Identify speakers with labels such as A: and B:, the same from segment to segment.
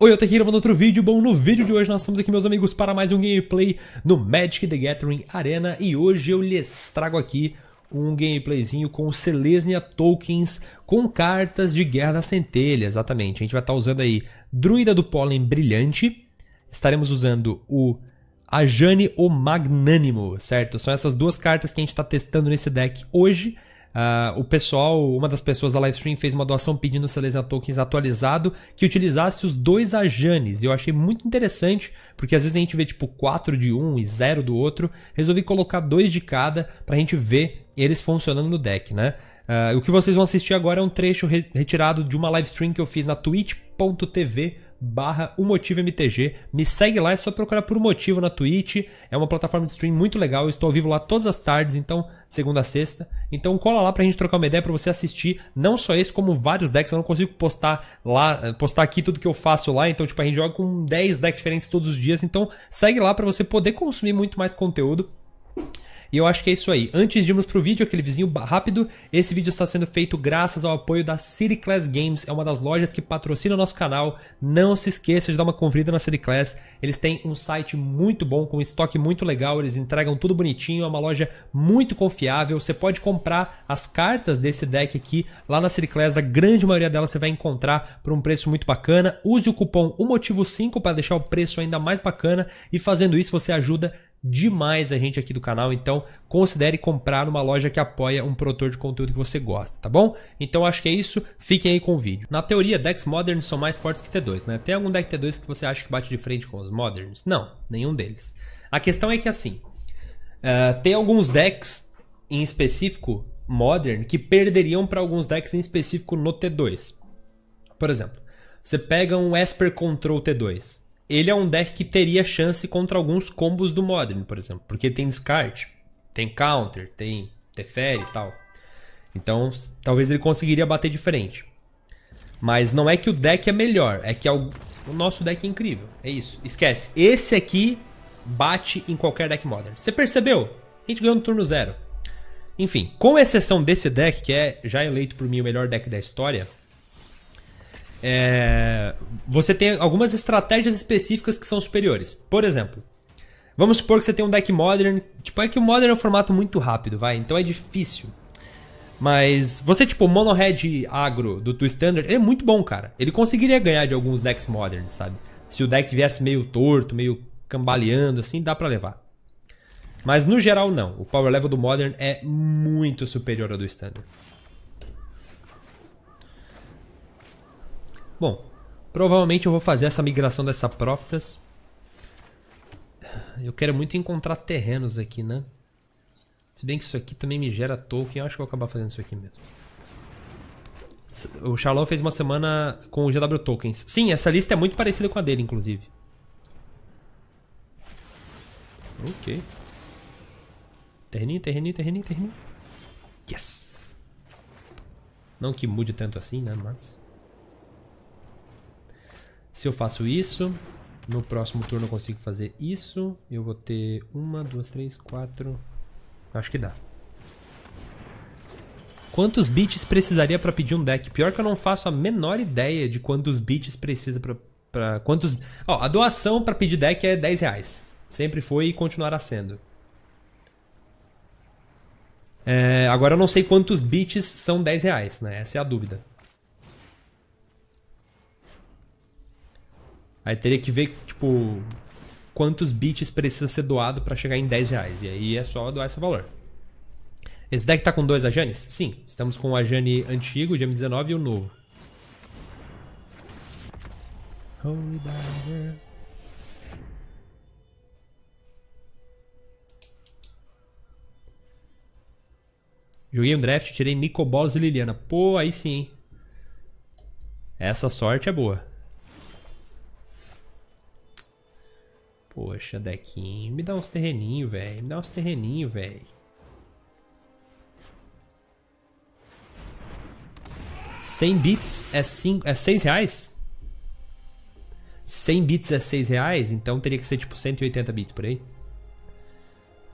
A: Oi, eu tô aqui gravando outro vídeo. Bom, no vídeo de hoje nós estamos aqui, meus amigos, para mais um gameplay no Magic the Gathering Arena. E hoje eu lhes trago aqui um gameplayzinho com Selesnia Tokens com cartas de Guerra da Centelha, exatamente. A gente vai estar tá usando aí Druida do Pólen Brilhante. Estaremos usando o Ajane o Magnânimo, certo? São essas duas cartas que a gente está testando nesse deck hoje. Uh, o pessoal, uma das pessoas da livestream fez uma doação pedindo o Seleção Tokens atualizado que utilizasse os dois Ajanes. Eu achei muito interessante, porque às vezes a gente vê tipo 4 de um e 0 do outro. Resolvi colocar dois de cada para a gente ver eles funcionando no deck, né? Uh, o que vocês vão assistir agora é um trecho re retirado de uma livestream que eu fiz na twitch.tv barra um motivo MTG. Me segue lá, é só procurar por motivo na Twitch. É uma plataforma de stream muito legal. Eu estou ao vivo lá todas as tardes, então, segunda a sexta. Então cola lá pra gente trocar uma ideia pra você assistir. Não só esse, como vários decks. Eu não consigo postar lá, eh, postar aqui tudo que eu faço lá. Então, tipo, a gente joga com 10 decks diferentes todos os dias. Então, segue lá para você poder consumir muito mais conteúdo. E eu acho que é isso aí. Antes de irmos pro vídeo, aquele vizinho rápido, esse vídeo está sendo feito graças ao apoio da City Class Games, é uma das lojas que patrocina o nosso canal. Não se esqueça de dar uma conferida na City Class. Eles têm um site muito bom, com um estoque muito legal, eles entregam tudo bonitinho, é uma loja muito confiável. Você pode comprar as cartas desse deck aqui lá na City Class, a grande maioria delas você vai encontrar por um preço muito bacana. Use o cupom o motivo 5 para deixar o preço ainda mais bacana e fazendo isso você ajuda demais a gente aqui do canal, então considere comprar numa loja que apoia um produtor de conteúdo que você gosta, tá bom? Então acho que é isso, fiquem aí com o vídeo. Na teoria, decks modernos são mais fortes que T2, né? Tem algum deck T2 que você acha que bate de frente com os moderns? Não, nenhum deles. A questão é que assim, uh, tem alguns decks em específico modern que perderiam para alguns decks em específico no T2. Por exemplo, você pega um Esper Control T2 ele é um deck que teria chance contra alguns combos do Modern, por exemplo. Porque tem descarte, tem counter, tem Teferi e tal. Então, talvez ele conseguiria bater de frente. Mas não é que o deck é melhor, é que é o, o nosso deck é incrível. É isso. Esquece. Esse aqui bate em qualquer deck Modern. Você percebeu? A gente ganhou no turno zero. Enfim, com exceção desse deck, que é já eleito por mim o melhor deck da história, é, você tem algumas estratégias específicas que são superiores. Por exemplo, vamos supor que você tem um deck Modern. Tipo, é que o Modern é um formato muito rápido, vai? Então é difícil. Mas você, tipo, mono red agro do, two Standard, ele é muito bom, cara. Ele conseguiria ganhar de alguns decks Modern, sabe? Se o deck viesse meio torto, meio cambaleando, assim, dá para levar. Mas no geral, não. O power level do Modern é muito superior ao do Standard. Bom, provavelmente eu vou fazer essa migração dessa Profitas. Eu quero muito encontrar terrenos aqui, né? Se bem que isso aqui também me gera token, eu acho que vou acabar fazendo isso aqui mesmo. O Shalom fez uma semana com o GW Tokens. Sim, essa lista é muito parecida com a dele, inclusive. Ok. Terreninho, terreninho, terreninho, terreninho. Yes! Não que mude tanto assim, né? Mas... Se eu faço isso, no próximo turno eu consigo fazer isso. Eu vou ter uma, duas, três, quatro... Acho que dá. Quantos bits precisaria para pedir um deck? Pior que eu não faço a menor ideia de quantos bits precisa pra... pra quantos... Ó, oh, a doação para pedir deck é 10 reais. Sempre foi e continuará sendo. É, agora eu não sei quantos bits são 10 reais, né? Essa é a dúvida. Aí teria que ver, tipo, quantos bits precisa ser doado para chegar em 10 reais. E aí é só doar esse valor. Esse deck tá com dois Ajanes? Sim, estamos com o Ajane antigo, de M19, e o novo. Holy Diver. Joguei um draft, tirei Nico Bolas e Liliana. Pô, aí sim. Essa sorte é boa. Poxa, dequinho. Me dá uns terreninhos, velho. Me dá uns terreninhos, velho. Cem bits é, cinco, é seis reais? 100 bits é 6 reais, então teria que ser tipo 180 bits por aí.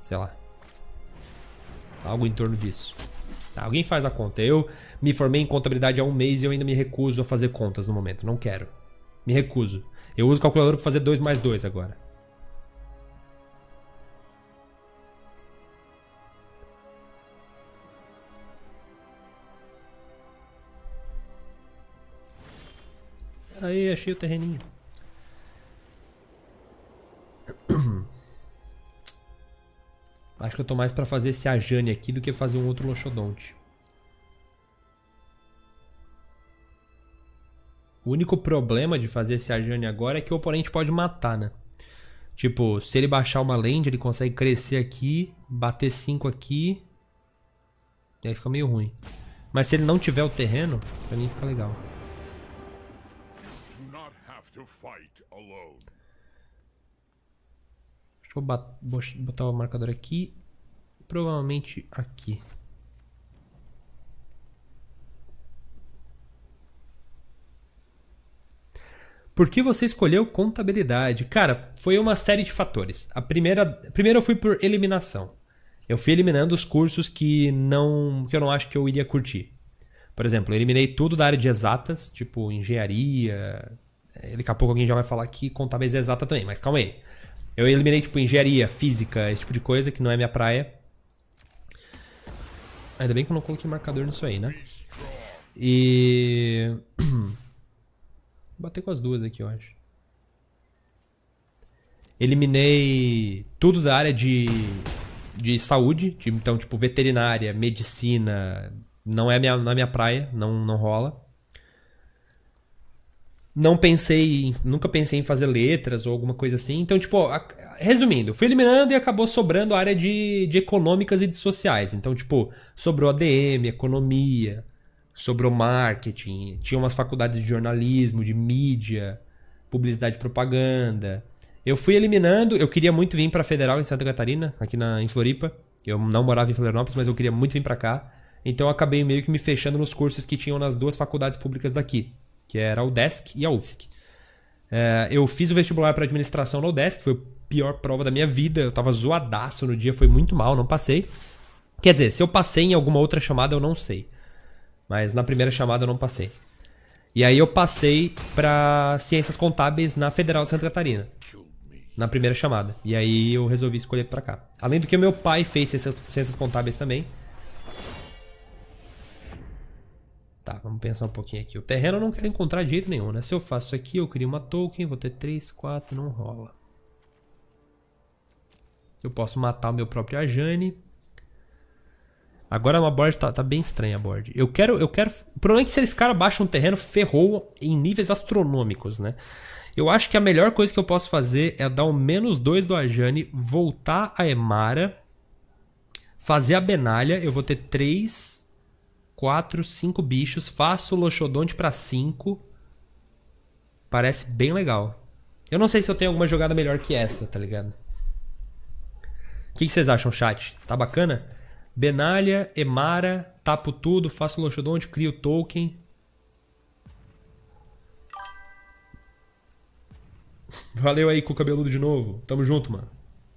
A: Sei lá. Algo em torno disso. Tá, alguém faz a conta. Eu me formei em contabilidade há um mês e eu ainda me recuso a fazer contas no momento. Não quero. Me recuso. Eu uso o calculador para fazer 2 mais 2 agora. Aí, achei o terreninho. Acho que eu tô mais pra fazer esse Ajane aqui do que fazer um outro Loxodonte. O único problema de fazer esse Ajane agora é que o oponente pode matar, né? Tipo, se ele baixar uma land, ele consegue crescer aqui, bater 5 aqui. E aí fica meio ruim. Mas se ele não tiver o terreno, pra mim fica legal to fight alone. Acho que vou botar o marcador aqui. Provavelmente aqui. Por que você escolheu contabilidade? Cara, foi uma série de fatores. A primeira, primeiro eu fui por eliminação. Eu fui eliminando os cursos que não, que eu não acho que eu iria curtir. Por exemplo, eu eliminei tudo da área de exatas, tipo engenharia, Daqui a pouco alguém já vai falar que contabilidade é exata também, mas calma aí. Eu eliminei, tipo, engenharia, física, esse tipo de coisa, que não é minha praia. Ainda bem que eu não coloquei marcador nisso aí, né? E... Bater com as duas aqui, eu acho. Eliminei tudo da área de, de saúde. De, então, tipo, veterinária, medicina. Não é minha, não é minha praia, não, não rola não pensei, em, nunca pensei em fazer letras ou alguma coisa assim. Então, tipo, a, resumindo, fui eliminando e acabou sobrando a área de, de econômicas e de sociais. Então, tipo, sobrou ADM, economia, sobrou marketing, tinha umas faculdades de jornalismo, de mídia, publicidade e propaganda. Eu fui eliminando, eu queria muito vir para Federal em Santa Catarina, aqui na em Floripa. Eu não morava em Florianópolis, mas eu queria muito vir para cá. Então, eu acabei meio que me fechando nos cursos que tinham nas duas faculdades públicas daqui que era o desk e a UFSC. É, eu fiz o vestibular para administração no desk, foi a pior prova da minha vida, eu tava zoadaço no dia, foi muito mal, não passei. Quer dizer, se eu passei em alguma outra chamada, eu não sei. Mas na primeira chamada eu não passei. E aí eu passei para Ciências Contábeis na Federal de Santa Catarina. Na primeira chamada. E aí eu resolvi escolher para cá. Além do que meu pai fez Ciências Contábeis também. Tá, vamos pensar um pouquinho aqui. O terreno eu não quero encontrar de jeito nenhum, né? Se eu faço isso aqui, eu crio uma token, vou ter 3, 4, não rola. Eu posso matar o meu próprio Ajane. Agora a board tá, tá, bem estranha a board. Eu quero, eu quero... O problema é que se esse cara baixa um terreno, ferrou em níveis astronômicos, né? Eu acho que a melhor coisa que eu posso fazer é dar um menos 2 do Ajane, voltar a Emara, fazer a Benalha, eu vou ter 3 quatro, cinco bichos. Faço o Loxodonte pra cinco. Parece bem legal. Eu não sei se eu tenho alguma jogada melhor que essa, tá ligado? O que, vocês acham, chat? Tá bacana? Benalha, Emara, tapo tudo, faço o Loxodonte, crio token. Valeu aí com o cabeludo de novo. Tamo junto, mano.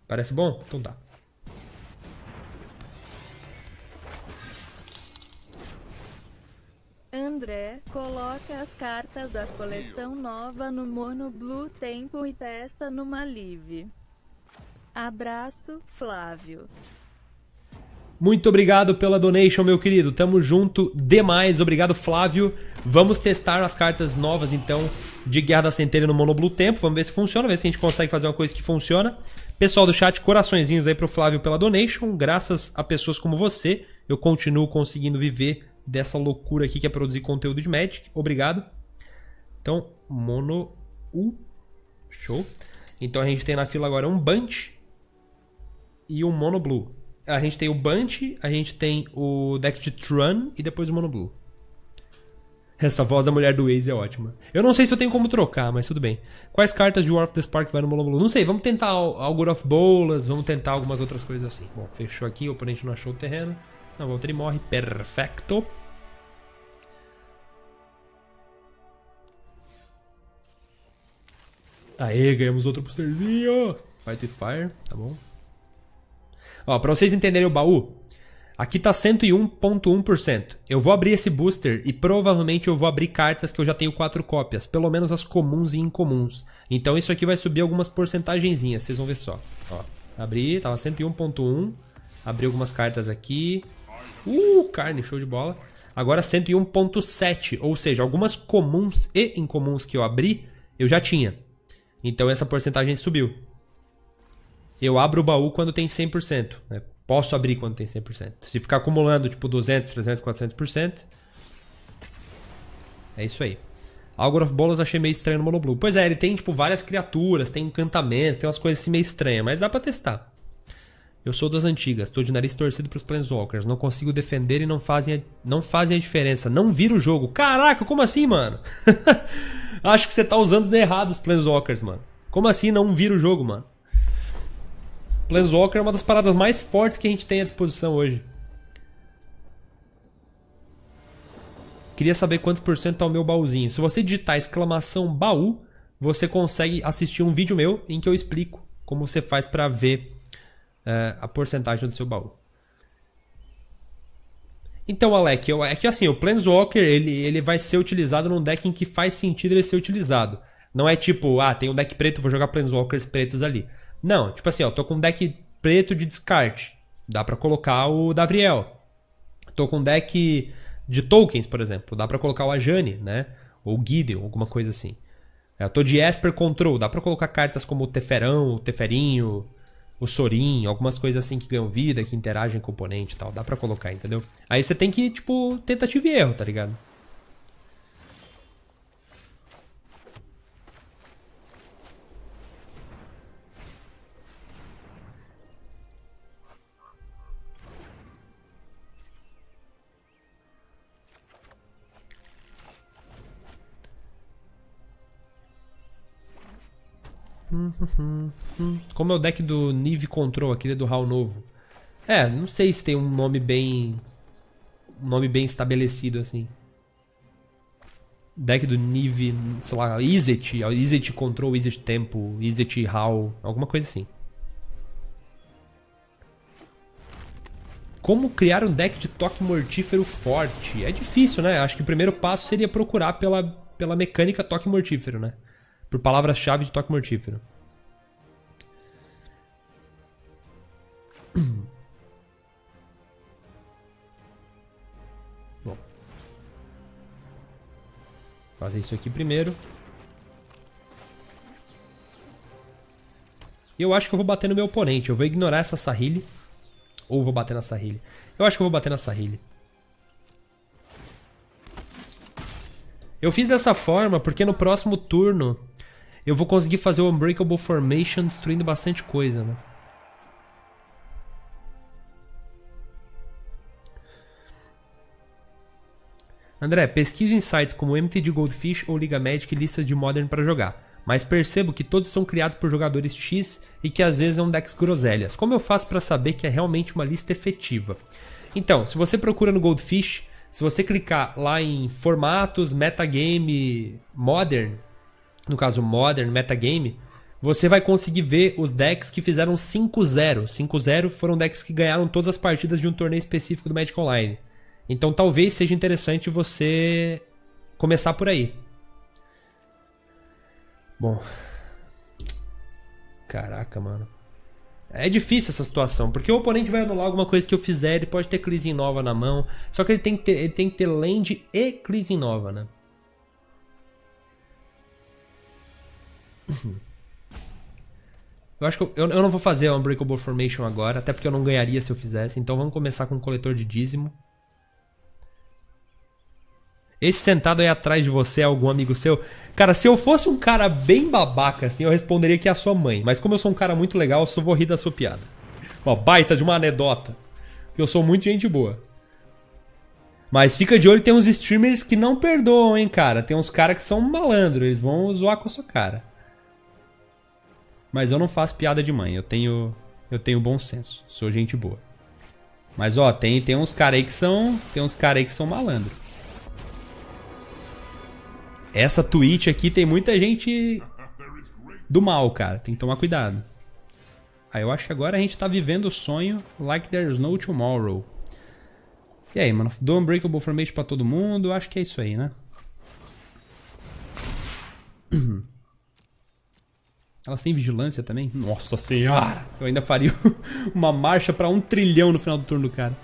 A: Parece bom? Então tá. André coloca as cartas da coleção nova no Mono Blue Tempo e testa numa live. Abraço, Flávio. Muito obrigado pela donation, meu querido. Tamo junto demais. Obrigado, Flávio. Vamos testar as cartas novas, então, de Guerra da Centelha no Monoblue Tempo. Vamos ver se funciona, ver se a gente consegue fazer uma coisa que funciona. Pessoal do chat, coraçõezinhos aí pro Flávio pela donation. Graças a pessoas como você, eu continuo conseguindo viver dessa loucura aqui que é produzir conteúdo de Magic. Obrigado. Então, Mono U. Show. Então a gente tem na fila agora um Bunt e um Mono Blue. A gente tem o Bunt, a gente tem o deck de Trun e depois o Mono Blue. Essa voz da mulher do Waze é ótima. Eu não sei se eu tenho como trocar, mas tudo bem. Quais cartas de War of the Spark vai no Mono Blue? Não sei, vamos tentar Algor of Bolas, vamos tentar algumas outras coisas assim. Bom, fechou aqui, o oponente não achou o terreno. Não, Valtteri morre. Perfecto. Aê, ganhamos outro boosterzinho. Fight with Fire, tá bom. Ó, pra vocês entenderem o baú, aqui tá 101.1%. Eu vou abrir esse booster e provavelmente eu vou abrir cartas que eu já tenho quatro cópias. Pelo menos as comuns e incomuns. Então isso aqui vai subir algumas porcentagenzinhas, vocês vão ver só. Ó, abri, tava 101.1. Abri algumas cartas aqui. Uh, carne, show de bola. Agora 101.7, ou seja, algumas comuns e incomuns que eu abri, eu já tinha. Então essa porcentagem subiu. Eu abro o baú quando tem 100%. Né? Posso abrir quando tem 100%. Se ficar acumulando tipo 200, 300, 400%. É isso aí. Algor of Bolas achei meio estranho no Monoblue. Pois é, ele tem tipo várias criaturas, tem encantamento, tem umas coisas assim meio estranhas, mas dá pra testar. Eu sou das antigas, tô de nariz torcido pros Planeswalkers. Não consigo defender e não fazem a, não fazem a diferença. Não vira o jogo. Caraca, como assim, mano? Acho que você tá usando errado os Planeswalkers, mano. Como assim não vira o jogo, mano? Planeswalker é uma das paradas mais fortes que a gente tem à disposição hoje. Queria saber quantos por cento tá o meu baúzinho. Se você digitar exclamação baú, você consegue assistir um vídeo meu em que eu explico como você faz para ver uh, a porcentagem do seu baú. Então, Alec, eu, é que assim, o Planeswalker ele, ele vai ser utilizado num deck em que faz sentido ele ser utilizado. Não é tipo, ah, tem um deck preto, vou jogar Planeswalkers pretos ali. Não, tipo assim, ó, tô com um deck preto de descarte. Dá para colocar o Davriel. Tô com um deck de tokens, por exemplo. Dá para colocar o Ajani, né? Ou Gideon, alguma coisa assim. É, eu tô de Esper Control. Dá para colocar cartas como o Teferão, o Teferinho, o Sorin, algumas coisas assim que ganham vida, que interagem com o oponente e tal. Dá pra colocar, entendeu? Aí você tem que, tipo, tentativa e erro, tá ligado? hum, Como é o deck do Nive Control, aquele é do Hal novo. É, não sei se tem um nome bem... Um nome bem estabelecido, assim. Deck do Nive, sei lá, Izet. Izet Control, Izet Tempo, Izet Hal, alguma coisa assim. Como criar um deck de toque mortífero forte? É difícil, né? Acho que o primeiro passo seria procurar pela, pela mecânica toque mortífero, né? Por palavras-chave de toque mortífero. Fazer isso aqui primeiro. E eu acho que eu vou bater no meu oponente. Eu vou ignorar essa Sahili. Ou vou bater na Sahili. Eu acho que eu vou bater na Sahili. Eu fiz dessa forma porque no próximo turno eu vou conseguir fazer o Unbreakable Formation destruindo bastante coisa, né? André, pesquiso em sites como MTG Goldfish ou Liga Magic e listas de Modern para jogar, mas percebo que todos são criados por jogadores X e que às vezes é um decks groselhas. Como eu faço para saber que é realmente uma lista efetiva? Então, se você procura no Goldfish, se você clicar lá em formatos, metagame, modern, no caso modern, metagame, você vai conseguir ver os decks que fizeram 5-0. 5-0 foram decks que ganharam todas as partidas de um torneio específico do Magic Online. Então talvez seja interessante você começar por aí. Bom. Caraca, mano. É difícil essa situação, porque o oponente vai anular alguma coisa que eu fizer, ele pode ter Cleansing Nova na mão, só que ele tem que ter, ele tem que ter Land e Cleansing Nova, né? Eu acho que eu, eu não vou fazer a Unbreakable Formation agora, até porque eu não ganharia se eu fizesse, então vamos começar com o Coletor de Dízimo. Esse sentado aí atrás de você é algum amigo seu? Cara, se eu fosse um cara bem babaca, assim, eu responderia que é a sua mãe. Mas como eu sou um cara muito legal, eu só vou rir da sua piada. Uma baita de uma anedota. Eu sou muito gente boa. Mas fica de olho, tem uns streamers que não perdoam, hein, cara. Tem uns caras que são malandro, eles vão zoar com a sua cara. Mas eu não faço piada de mãe, eu tenho eu tenho bom senso, sou gente boa. Mas ó, tem tem uns caras aí que são, tem uns caras aí que são malandro essa Twitch aqui tem muita gente do mal, cara. Tem que tomar cuidado. Aí eu acho que agora a gente tá vivendo o sonho like there's no tomorrow. E aí, mano? Do Unbreakable Formation pra todo mundo. Acho que é isso aí, né? Elas têm vigilância também? Nossa senhora! Eu ainda faria uma marcha pra um trilhão no final do turno do cara.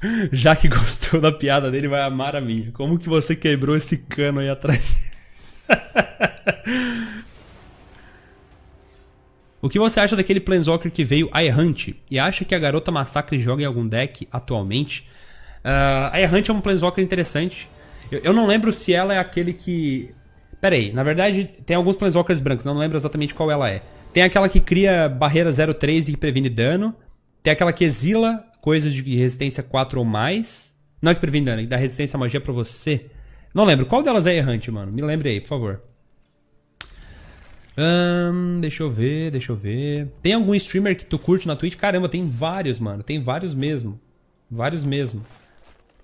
A: Já que gostou da piada dele, vai amar a minha. Como que você quebrou esse cano aí atrás? o que você acha daquele Planeswalker que veio a errante? E acha que a Garota Massacre joga em algum deck atualmente? Uh, ah, a errante é um Planeswalker interessante. Eu, eu, não lembro se ela é aquele que... Pera aí, na verdade tem alguns Planeswalkers brancos, não lembro exatamente qual ela é. Tem aquela que cria barreira 03 e que previne dano. Tem aquela que exila coisas de resistência 4 ou mais. Não é que previne dano, é que dá resistência à magia pra você. Não lembro. Qual delas é errante, mano? Me lembre aí, por favor. deixa eu ver, deixa eu ver. Tem algum streamer que tu curte na Twitch? Caramba, tem vários, mano. Tem vários mesmo. Vários mesmo.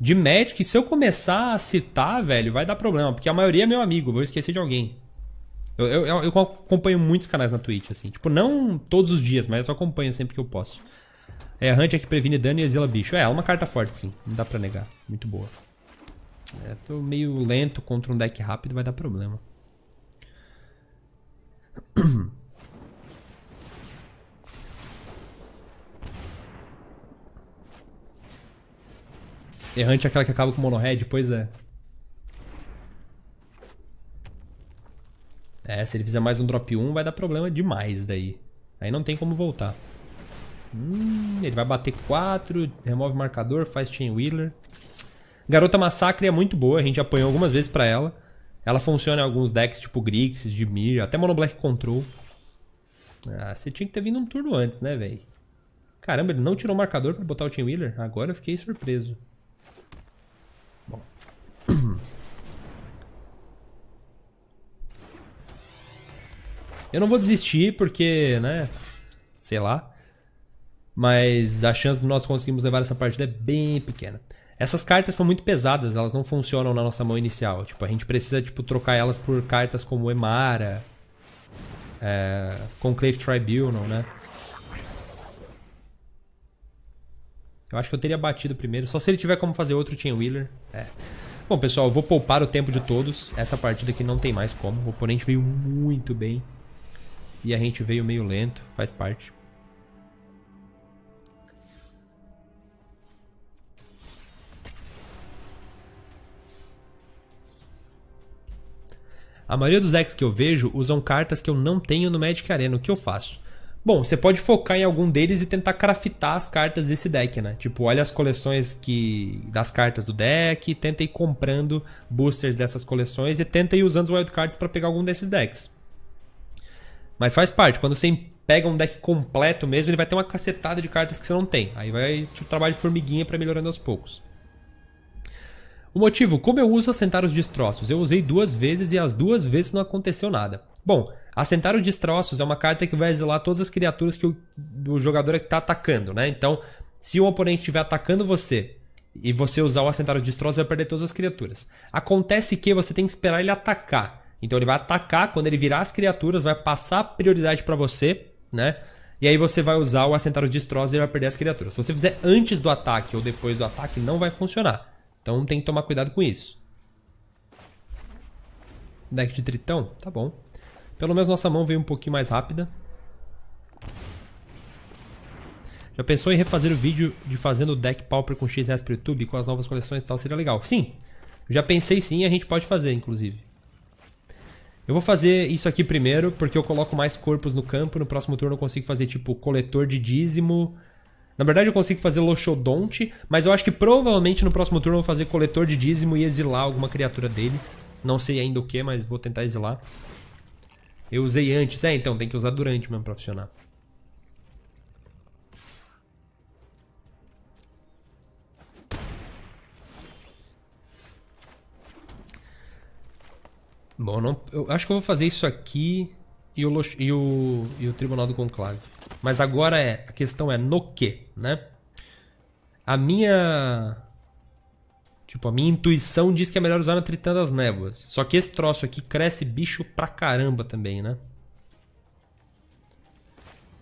A: De Magic, se eu começar a citar, velho, vai dar problema. Porque a maioria é meu amigo, vou esquecer de alguém. Eu, eu, eu acompanho muitos canais na Twitch, assim. Tipo, não todos os dias, mas eu acompanho sempre que eu posso. É, Hunt é que previne dano e exila bicho. É, é uma carta forte, sim. Não dá pra negar. Muito boa. É, tô meio lento contra um deck rápido, vai dar problema. Errante é, é aquela que acaba com mono red, pois é. É, se ele fizer mais um drop 1, vai dar problema demais daí. Aí não tem como voltar. Hum, ele vai bater 4, remove o marcador, faz Chain Wheeler. Garota Massacre é muito boa, a gente apanhou algumas vezes pra ela. Ela funciona em alguns decks tipo Grixis, Mir, até Mono Black Control. Ah, você tinha que ter vindo um turno antes, né, velho? Caramba, ele não tirou o marcador pra botar o Team Wheeler? Agora eu fiquei surpreso. Bom. Eu não vou desistir porque, né? Sei lá mas a chance de nós conseguirmos levar essa partida é bem pequena. Essas cartas são muito pesadas, elas não funcionam na nossa mão inicial. Tipo, a gente precisa tipo, trocar elas por cartas como Emara, é, Conclave Tribunal, né? Eu acho que eu teria batido primeiro, só se ele tiver como fazer outro Chain Wheeler. É. Bom, pessoal, eu vou poupar o tempo de todos. Essa partida aqui não tem mais como. O oponente veio muito bem. E a gente veio meio lento, faz parte. A maioria dos decks que eu vejo usam cartas que eu não tenho no Magic Arena. O que eu faço? Bom, você pode focar em algum deles e tentar craftar as cartas desse deck, né? Tipo, olha as coleções que das cartas do deck, tenta ir comprando boosters dessas coleções e tenta ir usando os wildcards para pegar algum desses decks. Mas faz parte, quando você pega um deck completo mesmo, ele vai ter uma cacetada de cartas que você não tem. Aí vai tipo trabalho de formiguinha para melhorando aos poucos. O motivo, como eu uso assentar os destroços? Eu usei duas vezes e as duas vezes não aconteceu nada. Bom, assentar os destroços é uma carta que vai exilar todas as criaturas que o, jogador é está atacando, né? Então, se o oponente estiver atacando você e você usar o assentar os destroços, vai perder todas as criaturas. Acontece que você tem que esperar ele atacar. Então ele vai atacar, quando ele virar as criaturas, vai passar a prioridade para você, né? E aí você vai usar o assentar os destroços e ele vai perder as criaturas. Se você fizer antes do ataque ou depois do ataque, não vai funcionar. Então tem que tomar cuidado com isso. Deck de tritão? Tá bom. Pelo menos nossa mão veio um pouquinho mais rápida. Já pensou em refazer o vídeo de fazendo o deck pauper com XS pro YouTube com as novas coleções e tal? Seria legal. Sim, já pensei sim, a gente pode fazer, inclusive. Eu vou fazer isso aqui primeiro, porque eu coloco mais corpos no campo. No próximo turno eu consigo fazer tipo coletor de dízimo, na verdade, eu consigo fazer Loxodonte, mas eu acho que provavelmente no próximo turno eu vou fazer coletor de dízimo e exilar alguma criatura dele. Não sei ainda o que, mas vou tentar exilar. Eu usei antes. É, então, tem que usar durante mesmo pra funcionar. Bom, não, eu acho que eu vou fazer isso aqui e o, e o, e o Tribunal do Conclave. Mas agora é, a questão é no que, né? A minha Tipo, a minha intuição diz que é melhor usar na Tritã das Névoas. Só que esse troço aqui cresce bicho pra caramba também, né?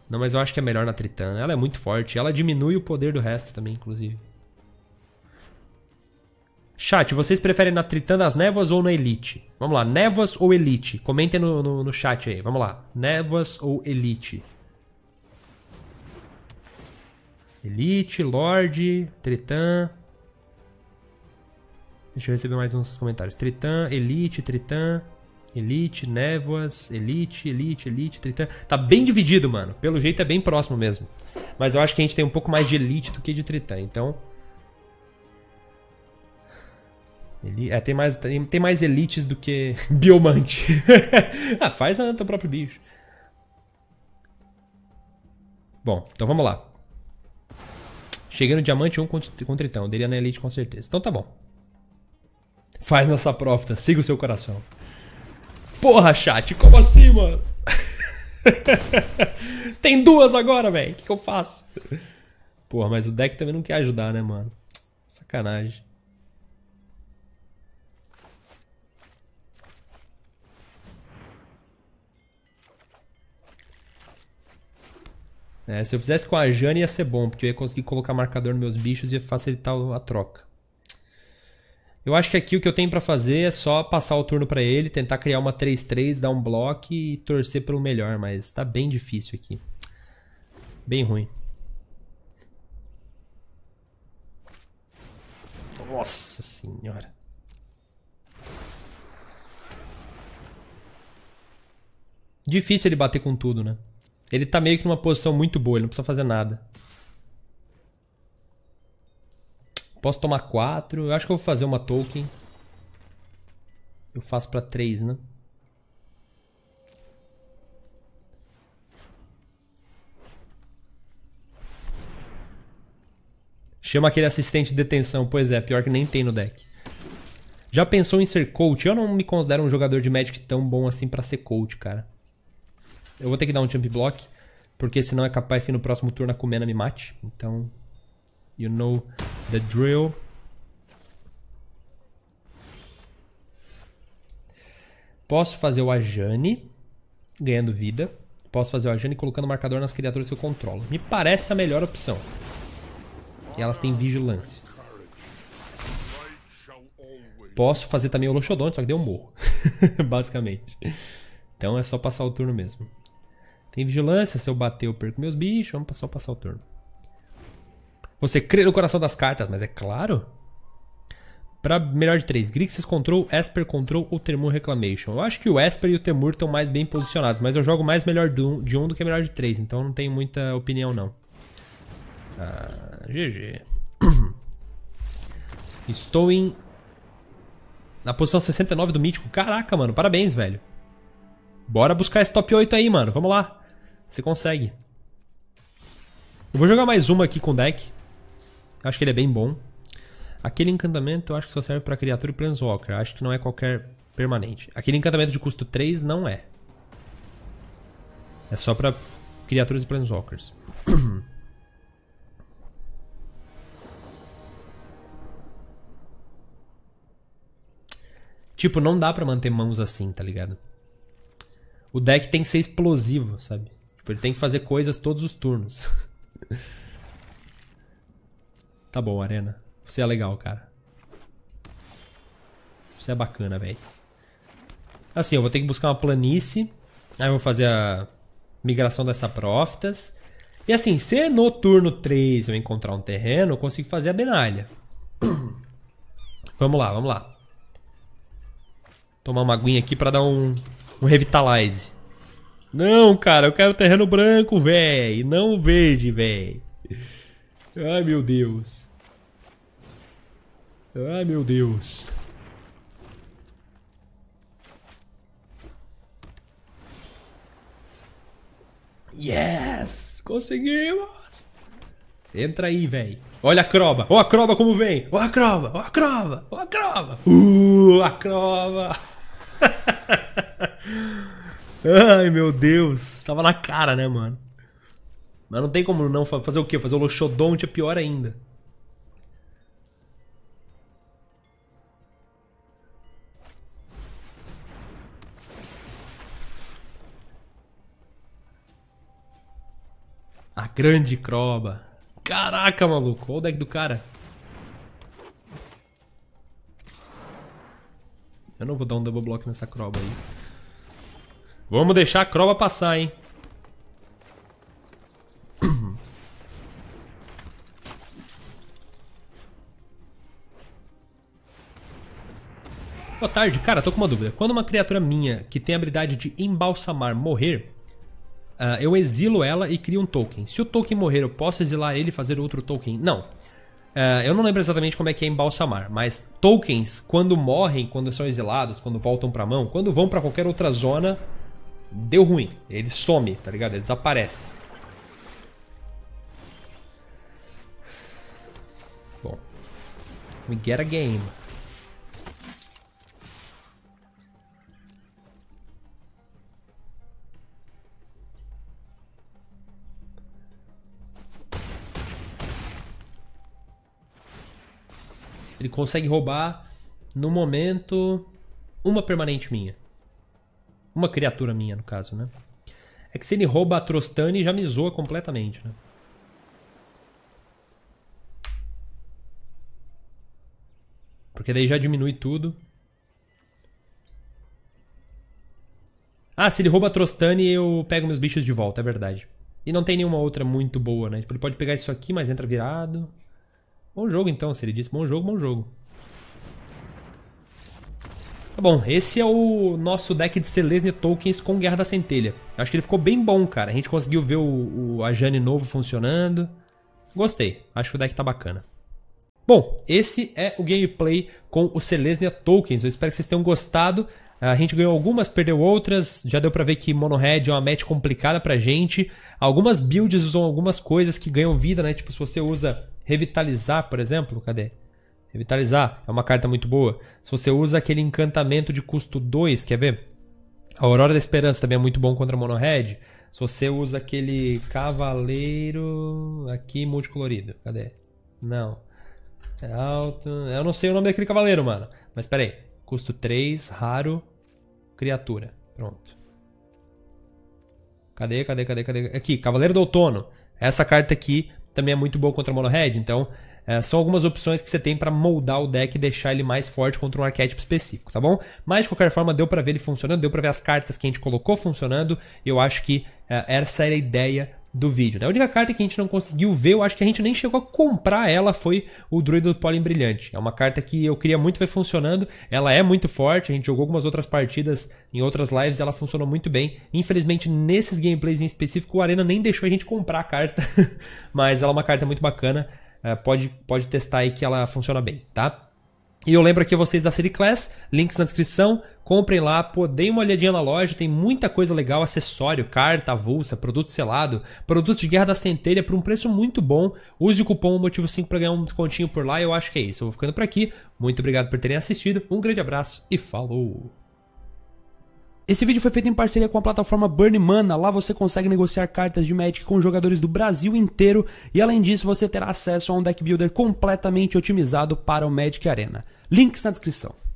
A: Não, mas eu acho que é melhor na Tritã. Ela é muito forte. Ela diminui o poder do resto também, inclusive. Chat, vocês preferem na Tritã das Névoas ou na Elite? Vamos lá, Névoas ou Elite? Comentem no, no, no chat aí. Vamos lá, Névoas ou Elite? Elite, Lorde, Tritan. Deixa eu receber mais uns comentários. Tritan, Elite, Tritan. Elite, Névoas, Elite, Elite, Elite, Tritan. Tá bem dividido, mano. Pelo jeito é bem próximo mesmo. Mas eu acho que a gente tem um pouco mais de Elite do que de Tritan, então. Ele, é, tem mais, tem, tem mais elites do que biomante. ah, faz na teu próprio bicho. Bom, então vamos lá. Chegando diamante 1 com tritão. Dele é na elite com certeza. Então tá bom. Faz nossa profita. Siga o seu coração. Porra, chat. Como assim, mano? Tem duas agora, velho. O que, que eu faço? Porra, mas o deck também não quer ajudar, né, mano? Sacanagem. É, se eu fizesse com a Jane ia ser bom, porque eu ia conseguir colocar marcador nos meus bichos e ia facilitar a troca. Eu acho que aqui o que eu tenho para fazer é só passar o turno para ele, tentar criar uma 3-3, dar um bloco e torcer pelo melhor, mas tá bem difícil aqui. Bem ruim. Nossa senhora. Difícil ele bater com tudo, né? Ele tá meio que numa posição muito boa, ele não precisa fazer nada. Posso tomar 4. Eu acho que eu vou fazer uma token. Eu faço pra 3, né? Chama aquele assistente de detenção. Pois é, pior que nem tem no deck. Já pensou em ser coach? Eu não me considero um jogador de Magic tão bom assim para ser coach, cara. Eu vou ter que dar um jump block, porque senão é capaz que no próximo turno a Kumena me mate. Então, you know the drill. Posso fazer o Ajani ganhando vida. Posso fazer o Ajani colocando o marcador nas criaturas que eu controlo. Me parece a melhor opção. E elas têm vigilância. Posso fazer também o Loxodonte, só que deu um morro. Basicamente. Então é só passar o turno mesmo. Tem vigilância, se eu bater eu perco meus bichos, vamos só passar o turno. Você crê no coração das cartas, mas é claro. Pra melhor de três, Grixis Control, Esper Control ou Temur Reclamation. Eu acho que o Esper e o Temur estão mais bem posicionados, mas eu jogo mais melhor de um, de um do que melhor de três, então não tenho muita opinião não. Ah, GG. Estou em... Na posição 69 do Mítico. Caraca, mano, parabéns, velho. Bora buscar esse top 8 aí, mano. Vamos lá. Você consegue. Eu vou jogar mais uma aqui com o deck. acho que ele é bem bom. Aquele encantamento eu acho que só serve pra criatura e Planeswalker. acho que não é qualquer permanente. Aquele encantamento de custo 3 não é. É só pra criaturas e Planeswalkers. tipo, não dá pra manter mãos assim, tá ligado? O deck tem que ser explosivo, sabe? Tipo, ele tem que fazer coisas todos os turnos. tá bom, Arena. Você é legal, cara. Você é bacana, velho. Assim, eu vou ter que buscar uma planície. Aí eu vou fazer a migração dessa profitas. E assim, se no turno 3 eu encontrar um terreno, eu consigo fazer a benalha. vamos lá, vamos lá. Tomar uma aguinha aqui para dar um, um revitalize. Não, cara, eu quero terreno branco, véi. Não verde, véi. Ai, meu Deus. Ai, meu Deus. Yes! Conseguimos! Entra aí, véi. Olha a croba. Ó oh, a croba como vem. Ó oh, a croba. Ó oh, a croba. Ó a croba. Uh, a croba. Ai, meu Deus. Tava na cara, né, mano? Mas não tem como não fazer o quê? Fazer o Loxodonte é pior ainda. A grande croba. Caraca, maluco. Olha o deck do cara. Eu não vou dar um double block nessa croba aí. Vamos deixar a crova passar, hein? Boa tarde, cara, tô com uma dúvida. Quando uma criatura minha que tem a habilidade de embalsamar morrer, uh, eu exilo ela e crio um token. Se o token morrer, eu posso exilar ele e fazer outro token? Não. Uh, eu não lembro exatamente como é que é embalsamar, mas tokens, quando morrem, quando são exilados, quando voltam pra mão, quando vão para qualquer outra zona, deu ruim. Ele some, tá ligado? Ele desaparece. Bom. We get a game. Ele consegue roubar no momento uma permanente minha. Uma criatura minha, no caso, né? É que se ele rouba a Trostani, já me zoa completamente, né? Porque daí já diminui tudo. Ah, se ele rouba a Trostani, eu pego meus bichos de volta, é verdade. E não tem nenhuma outra muito boa, né? Tipo, ele pode pegar isso aqui, mas entra virado. Bom jogo então, se ele disse. Bom jogo, bom jogo. Tá bom, esse é o nosso deck de Selesnya Tokens com Guerra da Centelha. acho que ele ficou bem bom, cara. A gente conseguiu ver o, o Ajane novo funcionando. Gostei, acho que o deck tá bacana. Bom, esse é o gameplay com o Selesnya Tokens. Eu espero que vocês tenham gostado. A gente ganhou algumas, perdeu outras. Já deu pra ver que Mono Red é uma match complicada pra gente. Algumas builds usam algumas coisas que ganham vida, né? Tipo, se você usa Revitalizar, por exemplo. Cadê? Revitalizar é uma carta muito boa. Se você usa aquele encantamento de custo 2, quer ver? A Aurora da Esperança também é muito bom contra Mono Red. Se você usa aquele cavaleiro aqui multicolorido. Cadê? Não. É alto. Eu não sei o nome daquele cavaleiro, mano. Mas pera aí. Custo 3, raro, criatura. Pronto. Cadê, cadê, cadê, cadê? Aqui, Cavaleiro do Outono. Essa carta aqui também é muito boa contra Mono Red. Então, é, são algumas opções que você tem para moldar o deck e deixar ele mais forte contra um arquétipo específico, tá bom? Mas de qualquer forma, deu para ver ele funcionando, deu para ver as cartas que a gente colocou funcionando. E eu acho que é, essa era a ideia do vídeo. Né? A única carta que a gente não conseguiu ver, eu acho que a gente nem chegou a comprar ela, foi o Druido do Pólen Brilhante. É uma carta que eu queria muito ver funcionando, ela é muito forte, a gente jogou algumas outras partidas em outras lives, ela funcionou muito bem. Infelizmente, nesses gameplays em específico, o Arena nem deixou a gente comprar a carta, mas ela é uma carta muito bacana. É, pode, pode testar aí que ela funciona bem, tá? E eu lembro aqui vocês da City Class, links na descrição, comprem lá, pô, deem uma olhadinha na loja, tem muita coisa legal, acessório, carta, avulsa, produto selado, produto de guerra da centelha por um preço muito bom. Use o cupom Motivo 5 para ganhar um descontinho por lá, eu acho que é isso. Eu vou ficando por aqui, muito obrigado por terem assistido, um grande abraço e falou! Esse vídeo foi feito em parceria com a plataforma Burn Mana. Lá você consegue negociar cartas de Magic com jogadores do Brasil inteiro e além disso você terá acesso a um deck builder completamente otimizado para o Magic Arena. Links na descrição.